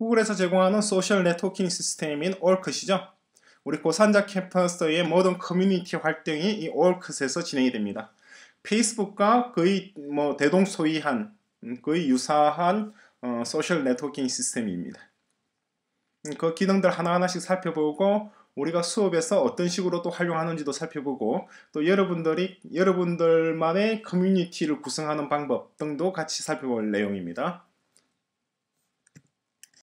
구글에서 제공하는 소셜 네트워킹 시스템인 월크시죠. 우리 고산자 캠퍼스의 모든 커뮤니티 활동이 이 월크에서 진행이 됩니다. 페이스북과 거의 뭐 대동소이한 거의 유사한 어, 소셜 네트워킹 시스템입니다. 음, 그 기능들 하나하나씩 살펴보고 우리가 수업에서 어떤 식으로 또 활용하는지도 살펴보고 또 여러분들이 여러분들만의 커뮤니티를 구성하는 방법 등도 같이 살펴볼 내용입니다.